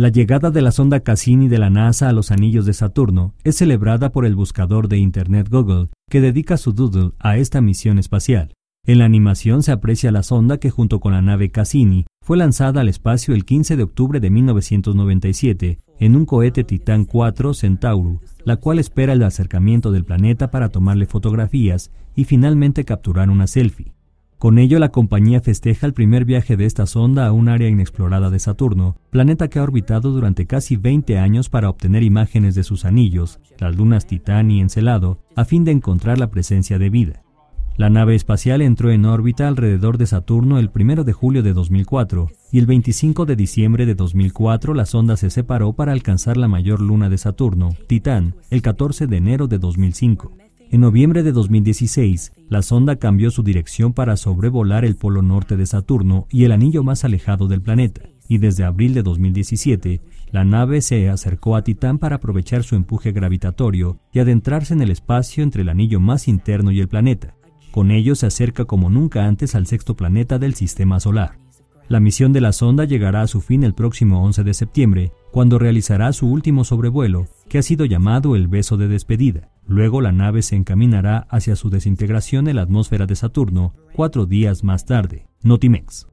La llegada de la sonda Cassini de la NASA a los anillos de Saturno es celebrada por el buscador de Internet Google, que dedica su doodle a esta misión espacial. En la animación se aprecia la sonda que junto con la nave Cassini fue lanzada al espacio el 15 de octubre de 1997 en un cohete Titan 4 Centauro, la cual espera el acercamiento del planeta para tomarle fotografías y finalmente capturar una selfie. Con ello, la compañía festeja el primer viaje de esta sonda a un área inexplorada de Saturno, planeta que ha orbitado durante casi 20 años para obtener imágenes de sus anillos, las lunas Titán y Encelado, a fin de encontrar la presencia de vida. La nave espacial entró en órbita alrededor de Saturno el 1 de julio de 2004 y el 25 de diciembre de 2004 la sonda se separó para alcanzar la mayor luna de Saturno, Titán, el 14 de enero de 2005. En noviembre de 2016, la sonda cambió su dirección para sobrevolar el polo norte de Saturno y el anillo más alejado del planeta, y desde abril de 2017, la nave se acercó a Titán para aprovechar su empuje gravitatorio y adentrarse en el espacio entre el anillo más interno y el planeta. Con ello se acerca como nunca antes al sexto planeta del Sistema Solar. La misión de la sonda llegará a su fin el próximo 11 de septiembre, cuando realizará su último sobrevuelo, que ha sido llamado el beso de despedida. Luego la nave se encaminará hacia su desintegración en la atmósfera de Saturno cuatro días más tarde. Notimex.